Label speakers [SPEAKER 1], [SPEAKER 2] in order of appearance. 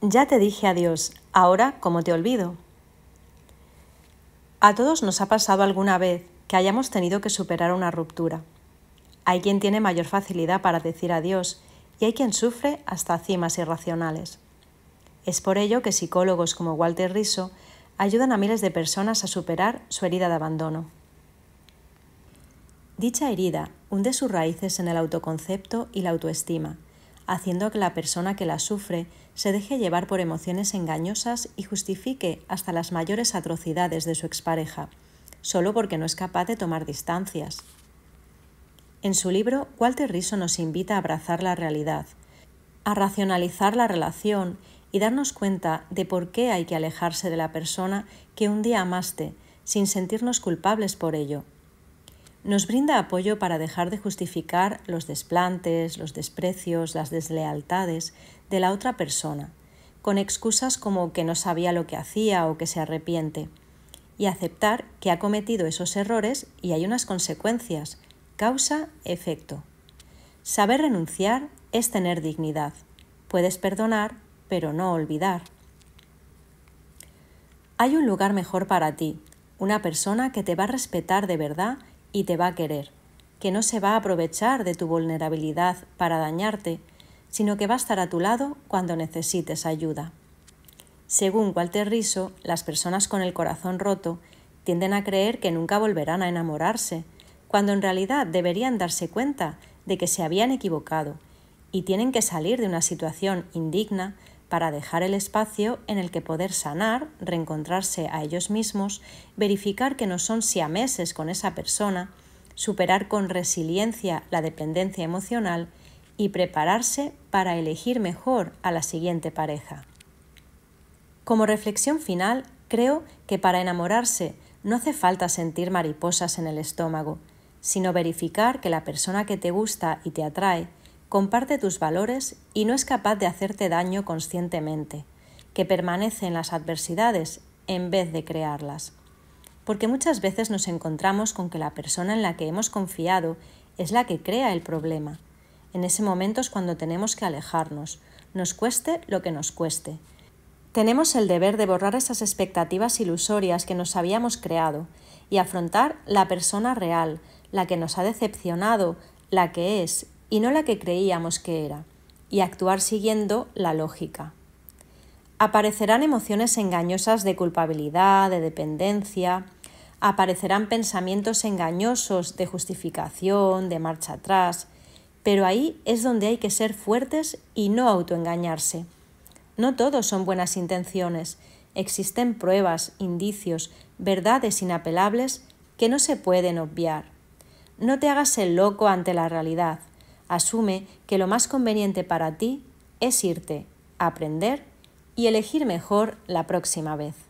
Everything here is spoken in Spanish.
[SPEAKER 1] Ya te dije adiós, ahora cómo te olvido. A todos nos ha pasado alguna vez que hayamos tenido que superar una ruptura. Hay quien tiene mayor facilidad para decir adiós y hay quien sufre hasta cimas irracionales. Es por ello que psicólogos como Walter Riso ayudan a miles de personas a superar su herida de abandono. Dicha herida hunde sus raíces en el autoconcepto y la autoestima, haciendo que la persona que la sufre se deje llevar por emociones engañosas y justifique hasta las mayores atrocidades de su expareja, solo porque no es capaz de tomar distancias. En su libro, Walter Riso nos invita a abrazar la realidad, a racionalizar la relación y darnos cuenta de por qué hay que alejarse de la persona que un día amaste, sin sentirnos culpables por ello nos brinda apoyo para dejar de justificar los desplantes, los desprecios, las deslealtades de la otra persona, con excusas como que no sabía lo que hacía o que se arrepiente, y aceptar que ha cometido esos errores y hay unas consecuencias, causa-efecto. Saber renunciar es tener dignidad. Puedes perdonar, pero no olvidar. Hay un lugar mejor para ti, una persona que te va a respetar de verdad y te va a querer, que no se va a aprovechar de tu vulnerabilidad para dañarte, sino que va a estar a tu lado cuando necesites ayuda. Según Walter Riso, las personas con el corazón roto tienden a creer que nunca volverán a enamorarse, cuando en realidad deberían darse cuenta de que se habían equivocado y tienen que salir de una situación indigna para dejar el espacio en el que poder sanar, reencontrarse a ellos mismos, verificar que no son siameses con esa persona, superar con resiliencia la dependencia emocional y prepararse para elegir mejor a la siguiente pareja. Como reflexión final, creo que para enamorarse no hace falta sentir mariposas en el estómago, sino verificar que la persona que te gusta y te atrae comparte tus valores y no es capaz de hacerte daño conscientemente, que permanece en las adversidades en vez de crearlas. Porque muchas veces nos encontramos con que la persona en la que hemos confiado es la que crea el problema. En ese momento es cuando tenemos que alejarnos, nos cueste lo que nos cueste. Tenemos el deber de borrar esas expectativas ilusorias que nos habíamos creado y afrontar la persona real, la que nos ha decepcionado, la que es y no la que creíamos que era, y actuar siguiendo la lógica. Aparecerán emociones engañosas de culpabilidad, de dependencia, aparecerán pensamientos engañosos de justificación, de marcha atrás, pero ahí es donde hay que ser fuertes y no autoengañarse. No todos son buenas intenciones, existen pruebas, indicios, verdades inapelables que no se pueden obviar. No te hagas el loco ante la realidad, Asume que lo más conveniente para ti es irte, aprender y elegir mejor la próxima vez.